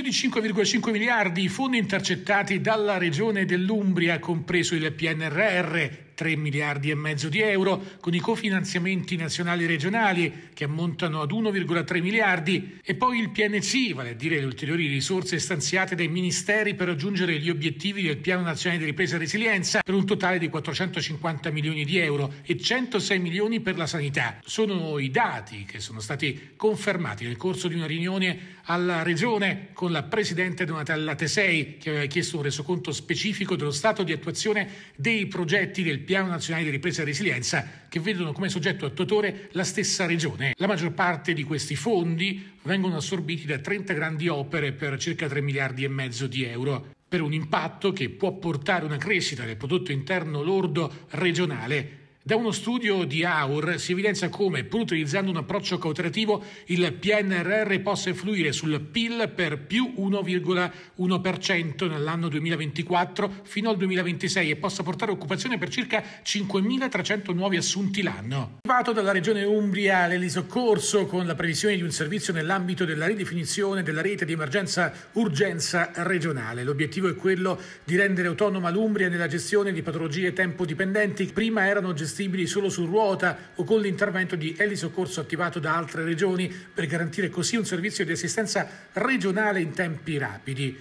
più di 5,5 miliardi i fondi intercettati dalla regione dell'Umbria, compreso il PNRR, 3 miliardi e mezzo di euro, con i cofinanziamenti nazionali e regionali che ammontano ad 1,3 miliardi e poi il PNC, vale a dire le ulteriori risorse stanziate dai ministeri per raggiungere gli obiettivi del Piano Nazionale di Ripresa e Resilienza per un totale di 450 milioni di euro e 106 milioni per la sanità. Sono i dati che sono stati confermati nel corso di una riunione alla Regione con la Presidente Donatella Tesei che aveva chiesto un resoconto specifico dello stato di attuazione dei progetti del Piano Piano Nazionale di Ripresa e Resilienza che vedono come soggetto attuatore la stessa regione. La maggior parte di questi fondi vengono assorbiti da 30 grandi opere per circa 3 miliardi e mezzo di euro per un impatto che può portare una crescita del prodotto interno lordo regionale da uno studio di AUR si evidenzia come, pur utilizzando un approccio cooperativo, il PNRR possa influire sul PIL per più 1,1% nell'anno 2024 fino al 2026 e possa portare occupazione per circa 5.300 nuovi assunti l'anno. Arrivato dalla regione Umbria l'elisoccorso con la previsione di un servizio nell'ambito della ridefinizione della rete di emergenza-urgenza regionale. L'obiettivo è quello di rendere autonoma l'Umbria nella gestione di patologie tempo dipendenti. Prima erano gestite combustibili solo su ruota o con l'intervento di elisoccorso attivato da altre regioni per garantire così un servizio di assistenza regionale in tempi rapidi.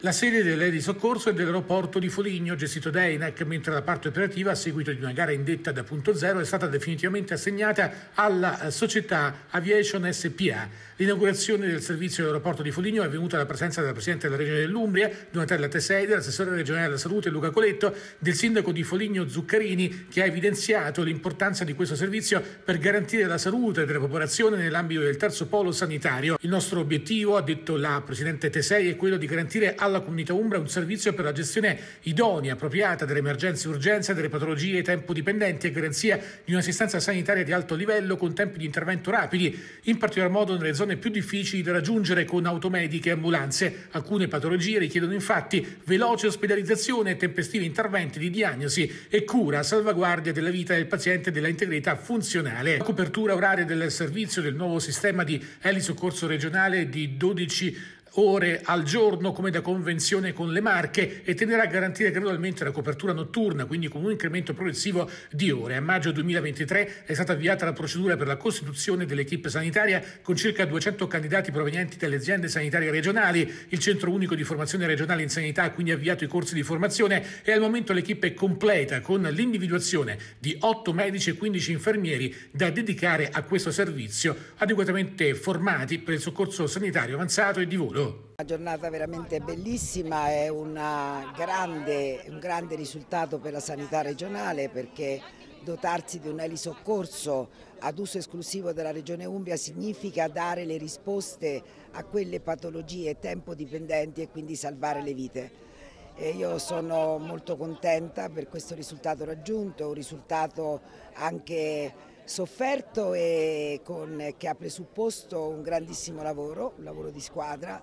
La sede dell'elisoccorso è dell'aeroporto di Foligno, gestito da ENAC, mentre la parte operativa, a seguito di una gara indetta da Punto Zero, è stata definitivamente assegnata alla eh, società Aviation SPA. L'inaugurazione del servizio all'aeroporto di Foligno è venuta alla presenza della Presidente della Regione dell'Umbria, Donatella Tesei, dell'assessore regionale della salute Luca Coletto, del sindaco di Foligno Zuccarini, che ha evidenziato l'importanza di questo servizio per garantire la salute della popolazione nell'ambito del terzo polo sanitario. Il nostro obiettivo, ha detto la Presidente Tesei, è quello di garantire alla comunità Umbra un servizio per la gestione idonea, appropriata delle emergenze e urgenze, delle patologie tempo dipendenti e garanzia di un'assistenza sanitaria di alto livello con tempi di intervento rapidi, in particolar modo nelle zone zone più difficili da raggiungere con automediche e ambulanze. Alcune patologie richiedono infatti veloce ospedalizzazione e tempestivi interventi di diagnosi e cura a salvaguardia della vita del paziente e della integrità funzionale. La copertura oraria del servizio del nuovo sistema di elisoccorso regionale è di 12 ore al giorno come da convenzione con le marche e tenderà a garantire gradualmente la copertura notturna, quindi con un incremento progressivo di ore. A maggio 2023 è stata avviata la procedura per la costituzione dell'equipe sanitaria con circa 200 candidati provenienti dalle aziende sanitarie regionali. Il Centro Unico di Formazione Regionale in Sanità ha quindi avviato i corsi di formazione e al momento l'equipe è completa con l'individuazione di 8 medici e 15 infermieri da dedicare a questo servizio adeguatamente formati per il soccorso sanitario avanzato e di volo. Una giornata veramente bellissima, è grande, un grande risultato per la sanità regionale perché dotarsi di un elisoccorso ad uso esclusivo della Regione Umbria significa dare le risposte a quelle patologie tempo dipendenti e quindi salvare le vite. E io sono molto contenta per questo risultato raggiunto, un risultato anche sofferto e con, che ha presupposto un grandissimo lavoro, un lavoro di squadra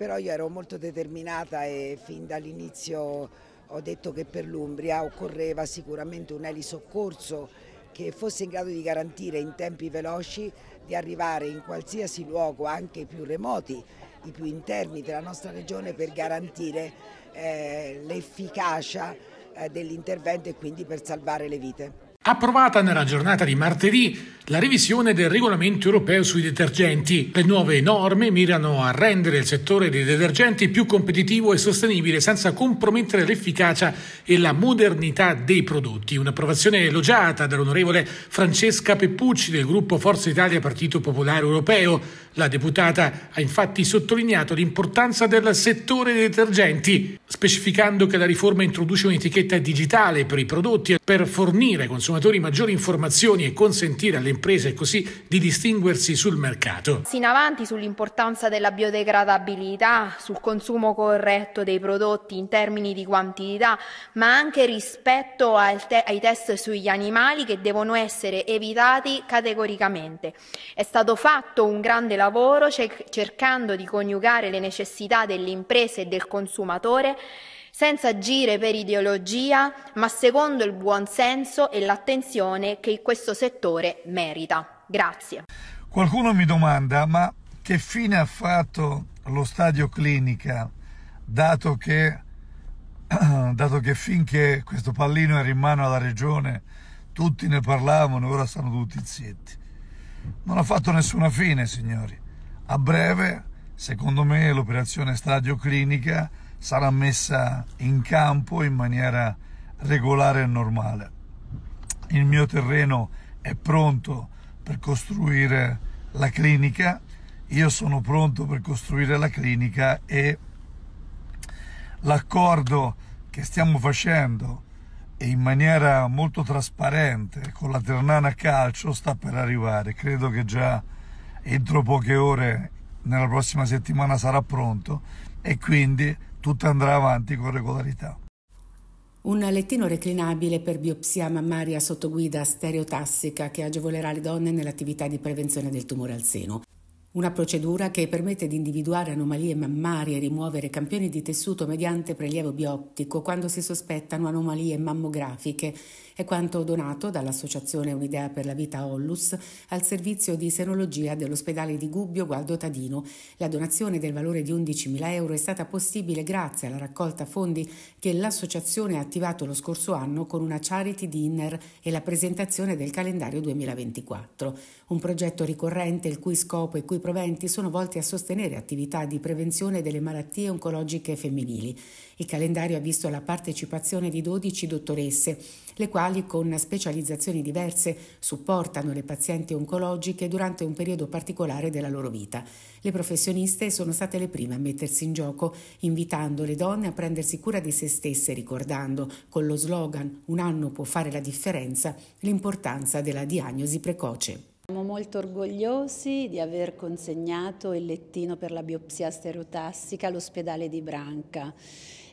però io ero molto determinata e fin dall'inizio ho detto che per l'Umbria occorreva sicuramente un elisoccorso che fosse in grado di garantire in tempi veloci di arrivare in qualsiasi luogo, anche i più remoti, i più interni della nostra regione per garantire eh, l'efficacia eh, dell'intervento e quindi per salvare le vite. Approvata nella giornata di martedì la revisione del regolamento europeo sui detergenti. Le nuove norme mirano a rendere il settore dei detergenti più competitivo e sostenibile senza compromettere l'efficacia e la modernità dei prodotti. Un'approvazione elogiata dall'onorevole Francesca Peppucci del gruppo Forza Italia Partito Popolare Europeo. La deputata ha infatti sottolineato l'importanza del settore dei detergenti, specificando che la riforma introduce un'etichetta digitale per i prodotti per fornire consumatori consumatori maggiori informazioni e consentire alle imprese così di distinguersi sul mercato. In avanti sull'importanza della biodegradabilità, sul consumo corretto dei prodotti in termini di quantità, ma anche rispetto te ai test sugli animali che devono essere evitati categoricamente. È stato fatto un grande lavoro cercando di coniugare le necessità delle imprese e del consumatore senza agire per ideologia, ma secondo il buon senso e l'attenzione che questo settore merita. Grazie. Qualcuno mi domanda, ma che fine ha fatto lo stadio clinica, dato che, dato che finché questo pallino era in mano alla regione, tutti ne parlavano, ora stanno tutti zitti. Non ha fatto nessuna fine, signori. A breve, secondo me, l'operazione stadio clinica sarà messa in campo in maniera regolare e normale. Il mio terreno è pronto per costruire la clinica, io sono pronto per costruire la clinica e l'accordo che stiamo facendo in maniera molto trasparente con la Ternana Calcio sta per arrivare, credo che già entro poche ore nella prossima settimana sarà pronto e quindi tutto andrà avanti con regolarità. Un lettino reclinabile per biopsia mammaria sotto guida stereotassica che agevolerà le donne nell'attività di prevenzione del tumore al seno. Una procedura che permette di individuare anomalie mammarie e rimuovere campioni di tessuto mediante prelievo bioptico quando si sospettano anomalie mammografiche è quanto donato dall'Associazione Un'idea per la vita Ollus al servizio di senologia dell'ospedale di Gubbio Gualdo Tadino. La donazione del valore di 11.000 euro è stata possibile grazie alla raccolta fondi che l'associazione ha attivato lo scorso anno con una charity dinner e la presentazione del calendario 2024. Un progetto ricorrente il cui scopo e cui proventi sono volti a sostenere attività di prevenzione delle malattie oncologiche femminili. Il calendario ha visto la partecipazione di 12 dottoresse, le quali con specializzazioni diverse supportano le pazienti oncologiche durante un periodo particolare della loro vita. Le professioniste sono state le prime a mettersi in gioco, invitando le donne a prendersi cura di se stesse, ricordando con lo slogan Un anno può fare la differenza l'importanza della diagnosi precoce. Siamo molto orgogliosi di aver consegnato il lettino per la biopsia sterotassica all'ospedale di Branca.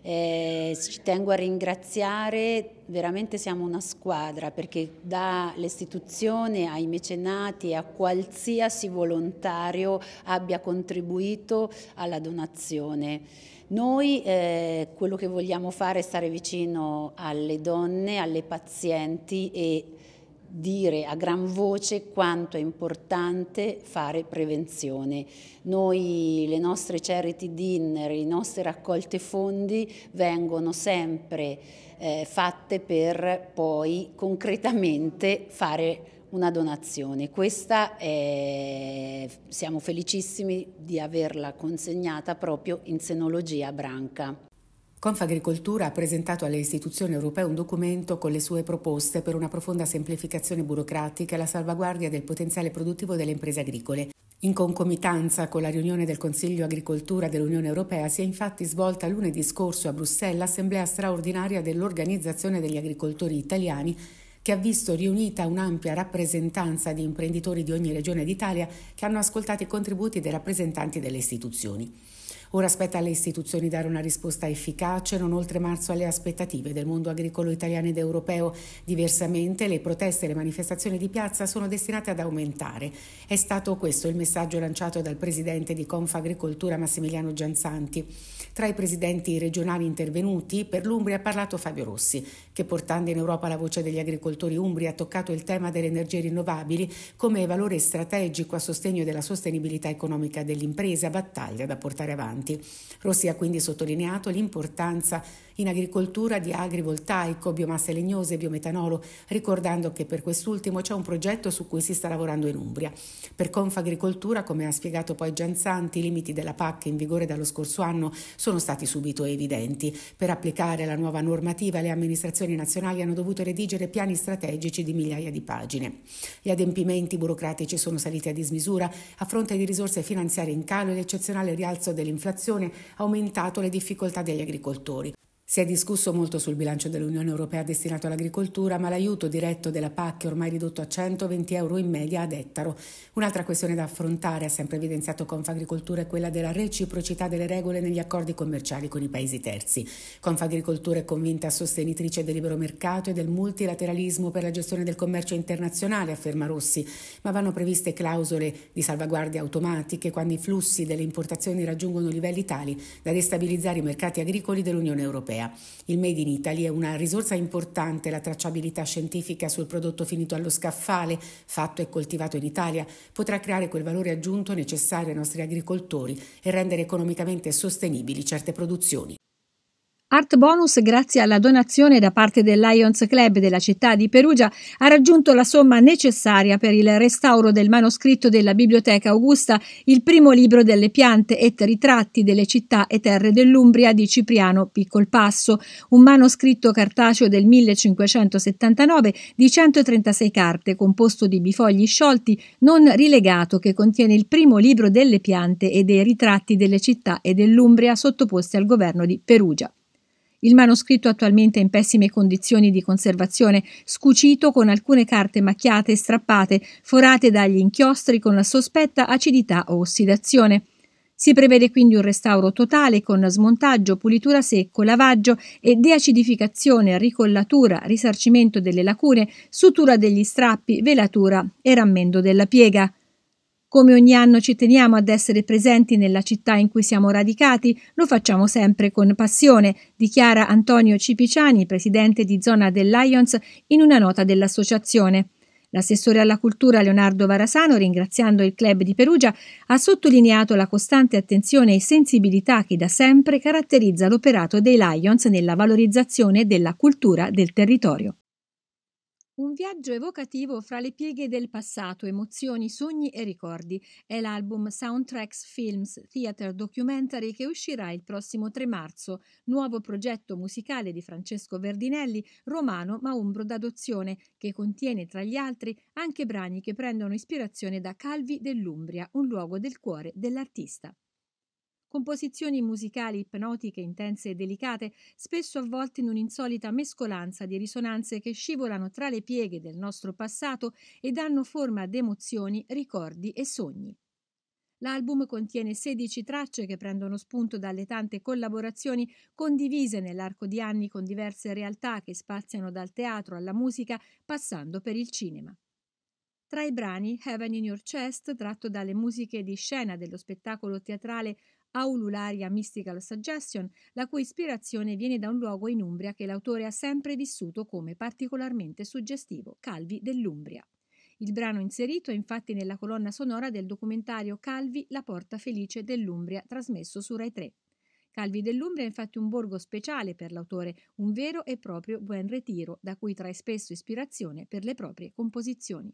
Eh, ci tengo a ringraziare, veramente siamo una squadra perché dall'istituzione ai mecenati e a qualsiasi volontario abbia contribuito alla donazione. Noi eh, quello che vogliamo fare è stare vicino alle donne, alle pazienti e dire a gran voce quanto è importante fare prevenzione. Noi, le nostre charity dinner, le nostre raccolte fondi vengono sempre eh, fatte per poi concretamente fare una donazione. Questa è, siamo felicissimi di averla consegnata proprio in Senologia Branca. Confagricoltura ha presentato alle istituzioni europee un documento con le sue proposte per una profonda semplificazione burocratica e la salvaguardia del potenziale produttivo delle imprese agricole. In concomitanza con la riunione del Consiglio Agricoltura dell'Unione Europea si è infatti svolta lunedì scorso a Bruxelles l'assemblea straordinaria dell'Organizzazione degli agricoltori italiani che ha visto riunita un'ampia rappresentanza di imprenditori di ogni regione d'Italia che hanno ascoltato i contributi dei rappresentanti delle istituzioni. Ora spetta alle istituzioni dare una risposta efficace, non oltre marzo alle aspettative del mondo agricolo italiano ed europeo. Diversamente le proteste e le manifestazioni di piazza sono destinate ad aumentare. È stato questo il messaggio lanciato dal presidente di Confagricoltura Massimiliano Gianzanti. Tra i presidenti regionali intervenuti per l'Umbria ha parlato Fabio Rossi, che portando in Europa la voce degli agricoltori umbri ha toccato il tema delle energie rinnovabili come valore strategico a sostegno della sostenibilità economica dell'impresa, battaglia da portare avanti importanti. Rossi ha quindi sottolineato l'importanza in agricoltura di agrivoltaico, biomasse legnose e biometanolo, ricordando che per quest'ultimo c'è un progetto su cui si sta lavorando in Umbria. Per Confagricoltura, come ha spiegato poi Gianzanti, i limiti della PAC in vigore dallo scorso anno sono stati subito evidenti. Per applicare la nuova normativa le amministrazioni nazionali hanno dovuto redigere piani strategici di migliaia di pagine. Gli adempimenti burocratici sono saliti a dismisura a fronte di risorse finanziarie in calo e l'eccezionale rialzo dell'inflazione ha aumentato le difficoltà degli agricoltori. Si è discusso molto sul bilancio dell'Unione Europea destinato all'agricoltura, ma l'aiuto diretto della PAC è ormai ridotto a 120 euro in media ad ettaro. Un'altra questione da affrontare, ha sempre evidenziato Confagricoltura, è quella della reciprocità delle regole negli accordi commerciali con i paesi terzi. Confagricoltura è convinta sostenitrice del libero mercato e del multilateralismo per la gestione del commercio internazionale, afferma Rossi, ma vanno previste clausole di salvaguardia automatiche quando i flussi delle importazioni raggiungono livelli tali da destabilizzare i mercati agricoli dell'Unione Europea europea. Il Made in Italy è una risorsa importante, la tracciabilità scientifica sul prodotto finito allo scaffale, fatto e coltivato in Italia, potrà creare quel valore aggiunto necessario ai nostri agricoltori e rendere economicamente sostenibili certe produzioni. Art Bonus, grazie alla donazione da parte del Lions Club della città di Perugia, ha raggiunto la somma necessaria per il restauro del manoscritto della Biblioteca Augusta, il primo libro delle piante e ritratti delle città e terre dell'Umbria di Cipriano Piccolpasso, un manoscritto cartaceo del 1579 di 136 carte, composto di bifogli sciolti, non rilegato, che contiene il primo libro delle piante e dei ritratti delle città e dell'Umbria sottoposti al governo di Perugia. Il manoscritto attualmente è in pessime condizioni di conservazione, scucito con alcune carte macchiate e strappate, forate dagli inchiostri con la sospetta acidità o ossidazione. Si prevede quindi un restauro totale con smontaggio, pulitura secco, lavaggio e deacidificazione, ricollatura, risarcimento delle lacune, sutura degli strappi, velatura e rammendo della piega. Come ogni anno ci teniamo ad essere presenti nella città in cui siamo radicati, lo facciamo sempre con passione, dichiara Antonio Cipiciani, presidente di zona del Lions, in una nota dell'associazione. L'assessore alla cultura Leonardo Varasano, ringraziando il club di Perugia, ha sottolineato la costante attenzione e sensibilità che da sempre caratterizza l'operato dei Lions nella valorizzazione della cultura del territorio. Un viaggio evocativo fra le pieghe del passato, emozioni, sogni e ricordi è l'album Soundtracks Films Theater Documentary che uscirà il prossimo 3 marzo, nuovo progetto musicale di Francesco Verdinelli, romano ma umbro d'adozione, che contiene tra gli altri anche brani che prendono ispirazione da Calvi dell'Umbria, un luogo del cuore dell'artista composizioni musicali ipnotiche, intense e delicate, spesso avvolte in un'insolita mescolanza di risonanze che scivolano tra le pieghe del nostro passato e danno forma ad emozioni, ricordi e sogni. L'album contiene 16 tracce che prendono spunto dalle tante collaborazioni condivise nell'arco di anni con diverse realtà che spaziano dal teatro alla musica, passando per il cinema. Tra i brani Heaven in Your Chest, tratto dalle musiche di scena dello spettacolo teatrale Aulularia Mystical Suggestion, la cui ispirazione viene da un luogo in Umbria che l'autore ha sempre vissuto come particolarmente suggestivo, Calvi dell'Umbria. Il brano inserito è infatti nella colonna sonora del documentario Calvi, la porta felice dell'Umbria, trasmesso su Rai 3. Calvi dell'Umbria è infatti un borgo speciale per l'autore, un vero e proprio buon retiro, da cui trae spesso ispirazione per le proprie composizioni.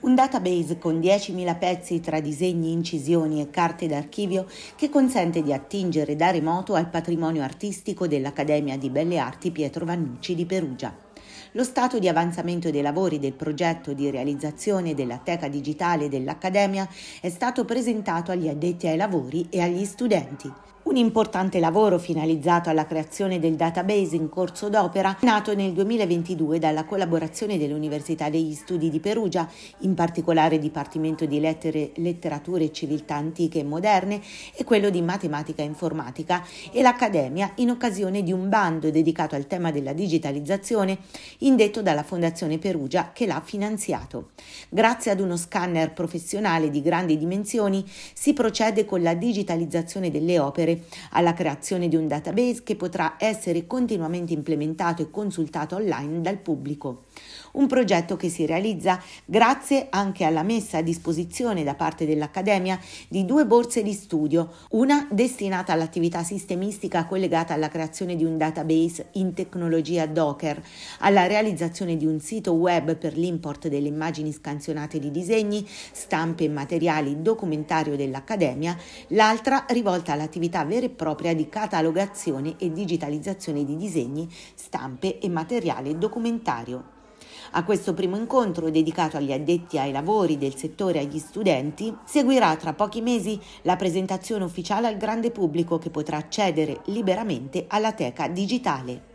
Un database con 10.000 pezzi tra disegni, incisioni e carte d'archivio che consente di attingere da remoto al patrimonio artistico dell'Accademia di Belle Arti Pietro Vannucci di Perugia. Lo stato di avanzamento dei lavori del progetto di realizzazione della teca digitale dell'Accademia è stato presentato agli addetti ai lavori e agli studenti un importante lavoro finalizzato alla creazione del database in corso d'opera, nato nel 2022 dalla collaborazione dell'Università degli Studi di Perugia, in particolare Dipartimento di Lettere, Letterature e Civiltà Antiche e Moderne e quello di Matematica e Informatica e l'Accademia in occasione di un bando dedicato al tema della digitalizzazione indetto dalla Fondazione Perugia che l'ha finanziato. Grazie ad uno scanner professionale di grandi dimensioni si procede con la digitalizzazione delle opere procedere alla creazione di un database che potrà essere continuamente implementato e consultato online dal pubblico un progetto che si realizza grazie anche alla messa a disposizione da parte dell'Accademia di due borse di studio, una destinata all'attività sistemistica collegata alla creazione di un database in tecnologia Docker, alla realizzazione di un sito web per l'import delle immagini scansionate di disegni, stampe e materiali documentario dell'Accademia, l'altra rivolta all'attività vera e propria di catalogazione e digitalizzazione di disegni, stampe e materiale documentario. A questo primo incontro, dedicato agli addetti ai lavori del settore e agli studenti, seguirà tra pochi mesi la presentazione ufficiale al grande pubblico che potrà accedere liberamente alla teca digitale.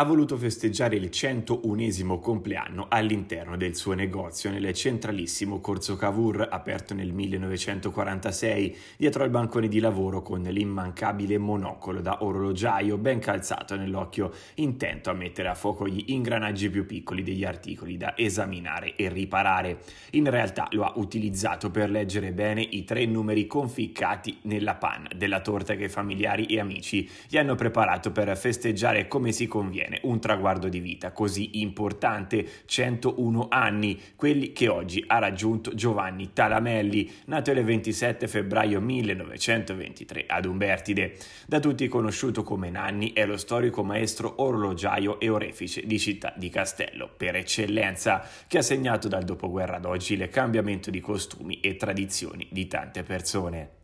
ha voluto festeggiare il 101 compleanno all'interno del suo negozio nel centralissimo Corso Cavour, aperto nel 1946, dietro al bancone di lavoro con l'immancabile monocolo da orologiaio ben calzato nell'occhio, intento a mettere a fuoco gli ingranaggi più piccoli degli articoli da esaminare e riparare. In realtà lo ha utilizzato per leggere bene i tre numeri conficcati nella panna della torta che familiari e amici gli hanno preparato per festeggiare come si conviene bene, un traguardo di vita così importante, 101 anni, quelli che oggi ha raggiunto Giovanni Talamelli, nato il 27 febbraio 1923 ad Umbertide. Da tutti conosciuto come Nanni, è lo storico maestro orologiaio e orefice di città di Castello, per eccellenza, che ha segnato dal dopoguerra ad oggi il cambiamento di costumi e tradizioni di tante persone.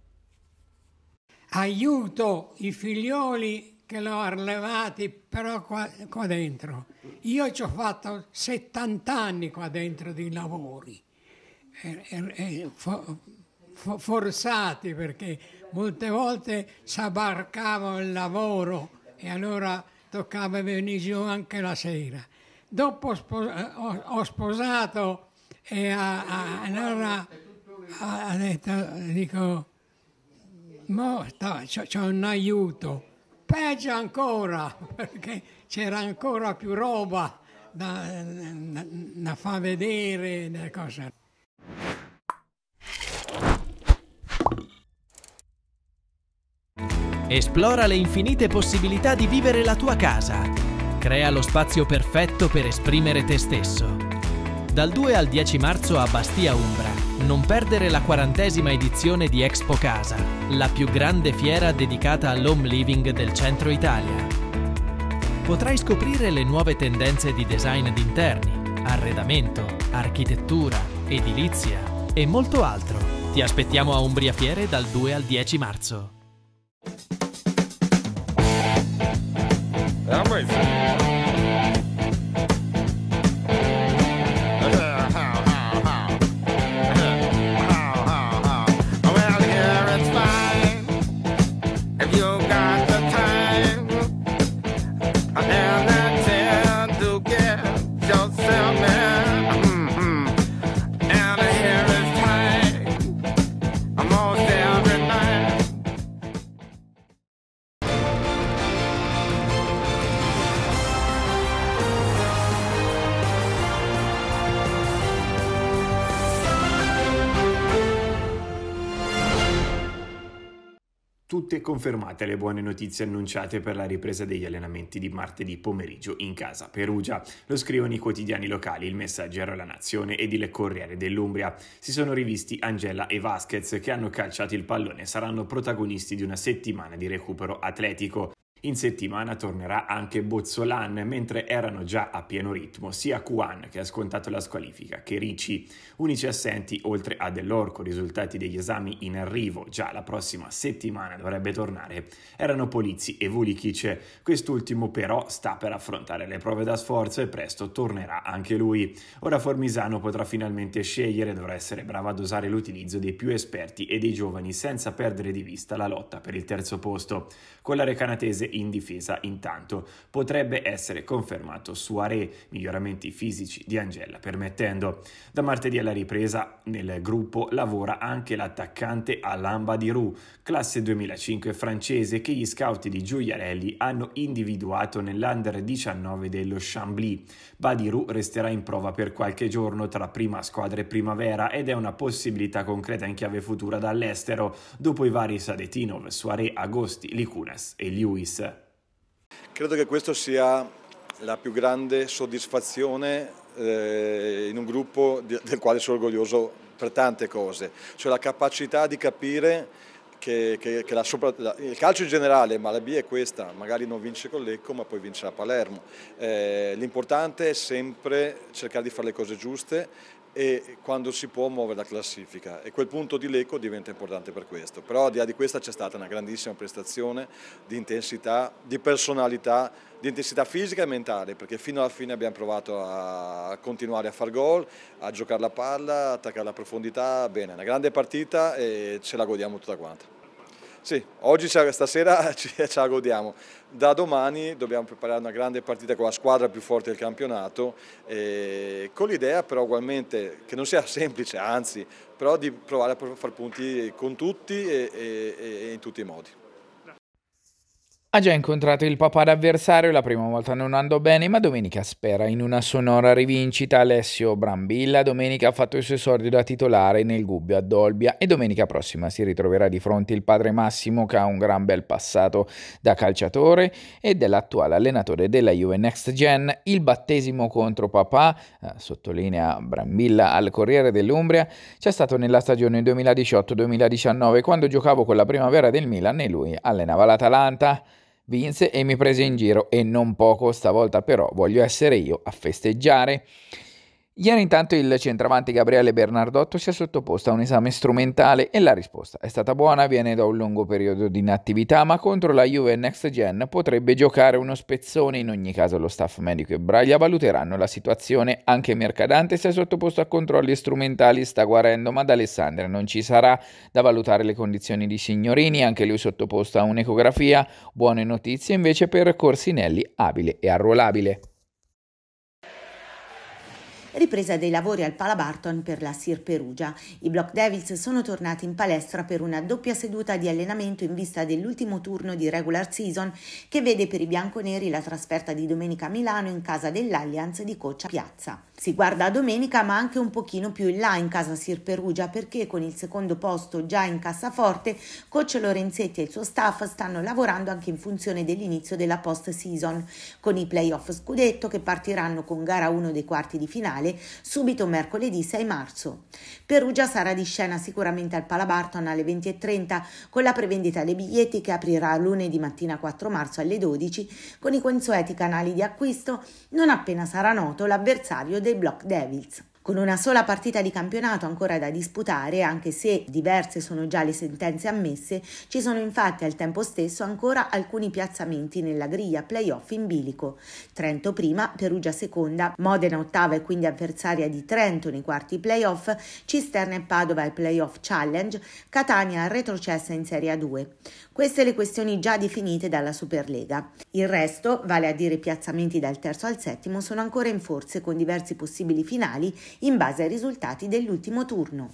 Aiuto i figlioli che l'ho arlevati però qua, qua dentro. Io ci ho fatto 70 anni qua dentro di lavori, e, e, for, for, forzati perché molte volte s'abarcavo il lavoro e allora toccava venire giù anche la sera. Dopo spos- ho, ho, sposato e a, a, allora ha detto, dico, mo, c'ho, un aiuto Peggio ancora, perché c'era ancora più roba da, da, da far vedere. Da cosa. Esplora le infinite possibilità di vivere la tua casa. Crea lo spazio perfetto per esprimere te stesso. Dal 2 al 10 marzo a Bastia Umbra, non perdere la quarantesima edizione di Expo Casa, la più grande fiera dedicata all'home living del centro Italia. Potrai scoprire le nuove tendenze di design d'interni, arredamento, architettura, edilizia e molto altro. Ti aspettiamo a Umbria Fiere dal 2 al 10 marzo. Amazing. confermate le buone notizie annunciate per la ripresa degli allenamenti di martedì pomeriggio in casa Perugia. Lo scrivono i quotidiani locali, il messaggero La Nazione ed il Corriere dell'Umbria. Si sono rivisti Angela e Vasquez che hanno calciato il pallone e saranno protagonisti di una settimana di recupero atletico. In settimana tornerà anche Bozzolan, mentre erano già a pieno ritmo sia Kuan, che ha scontato la squalifica, che Ricci, unici assenti oltre a Dell'Orco, risultati degli esami in arrivo, già la prossima settimana dovrebbe tornare, erano Polizzi e Vulikic, quest'ultimo però sta per affrontare le prove da sforzo e presto tornerà anche lui. Ora Formisano potrà finalmente scegliere, dovrà essere bravo ad usare l'utilizzo dei più esperti e dei giovani senza perdere di vista la lotta per il terzo posto. Con la recanatese in difesa intanto potrebbe essere confermato Suaré, miglioramenti fisici di Angella permettendo. Da martedì alla ripresa nel gruppo lavora anche l'attaccante Alamba di Roux, classe 2005 francese che gli scout di Giuliarelli hanno individuato nell'under 19 dello Chambly. Badiru resterà in prova per qualche giorno tra prima squadra e primavera ed è una possibilità concreta in chiave futura dall'estero, dopo i vari Sadetinov, Soare, Agosti, Licunas e Lewis. Credo che questa sia la più grande soddisfazione eh, in un gruppo di, del quale sono orgoglioso per tante cose, cioè la capacità di capire che, che, che la, la, il calcio in generale, ma la B è questa, magari non vince con Lecco ma poi vincerà Palermo. Eh, l'importante è sempre cercare di fare le cose giuste e quando si può muovere la classifica e quel punto di Lecco diventa importante per questo. Però al di là di questa c'è stata una grandissima prestazione di intensità, di personalità, di intensità fisica e mentale perché fino alla fine abbiamo provato a continuare a far gol, a giocare la palla, a attaccare la profondità, bene, una grande partita e ce la godiamo tutta quanta. Sì, oggi stasera ci, ce la godiamo. Da domani dobbiamo preparare una grande partita con la squadra più forte del campionato, eh, con l'idea però ugualmente che non sia semplice, anzi, però di provare a far punti con tutti e, e, e in tutti i modi. Ha già incontrato il papà d'avversario, la prima volta non andò bene, ma domenica spera in una sonora rivincita. Alessio Brambilla domenica ha fatto i suoi esordio da titolare nel Gubbio a Dolbia e domenica prossima si ritroverà di fronte il padre Massimo che ha un gran bel passato da calciatore e dell'attuale allenatore della Juve Next Gen. Il battesimo contro papà, eh, sottolinea Brambilla al Corriere dell'Umbria, c'è stato nella stagione 2018-2019 quando giocavo con la primavera del Milan e lui allenava l'Atalanta vinse e mi prese in giro e non poco stavolta però voglio essere io a festeggiare. Ieri intanto il centravanti Gabriele Bernardotto si è sottoposto a un esame strumentale e la risposta è stata buona, viene da un lungo periodo di inattività, ma contro la Juve Next Gen potrebbe giocare uno spezzone, in ogni caso lo staff medico e Braglia valuteranno la situazione, anche Mercadante si è sottoposto a controlli strumentali, sta guarendo, ma ad Alessandria non ci sarà da valutare le condizioni di Signorini, anche lui sottoposto a un'ecografia, buone notizie invece per Corsinelli abile e arruolabile ripresa dei lavori al Palabarton per la Sir Perugia. I Block Devils sono tornati in palestra per una doppia seduta di allenamento in vista dell'ultimo turno di regular season che vede per i bianconeri la trasferta di domenica a Milano in casa dell'Allianz di Coccia Piazza. Si guarda a domenica ma anche un pochino più in là in casa Sir Perugia perché con il secondo posto già in cassaforte coach Lorenzetti e il suo staff stanno lavorando anche in funzione dell'inizio della post season con i playoff scudetto che partiranno con gara 1 dei quarti di finale mondiale subito mercoledì 6 marzo. Perugia sarà di scena sicuramente al Palabarton alle 20.30 con la prevendita dei biglietti che aprirà lunedì mattina 4 marzo alle 12 con i consueti canali di acquisto non appena sarà noto l'avversario dei Block Devils con una sola partita di campionato ancora da disputare, anche se diverse sono già le sentenze ammesse, ci sono infatti al tempo stesso ancora alcuni piazzamenti nella griglia playoff in bilico. Trento prima, Perugia seconda, Modena ottava e quindi avversaria di Trento nei quarti playoff, Cisterna e Padova al playoff challenge, Catania retrocessa in Serie A2. Queste le questioni già definite dalla Superlega. Il resto, vale a dire piazzamenti dal terzo al settimo, sono ancora in forze con diversi possibili finali in base ai risultati dell'ultimo turno.